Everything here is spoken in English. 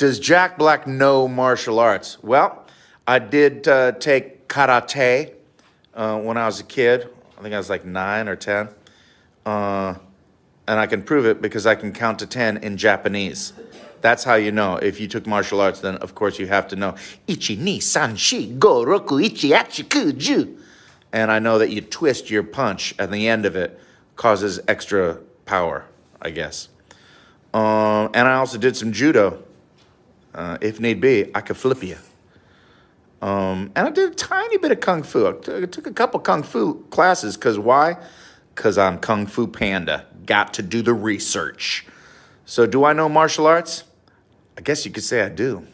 Does Jack Black know martial arts? Well, I did uh, take karate uh, when I was a kid. I think I was like nine or 10. Uh, and I can prove it because I can count to 10 in Japanese. That's how you know. If you took martial arts, then of course you have to know. Ichi, ni, san, shi, go, roku, ichi, achi, ku, ju. And I know that you twist your punch at the end of it causes extra power, I guess. Um, and I also did some judo. Uh, if need be, I could flip you. Um, and I did a tiny bit of kung fu. I took a couple kung fu classes because why? Because I'm Kung Fu Panda. Got to do the research. So, do I know martial arts? I guess you could say I do.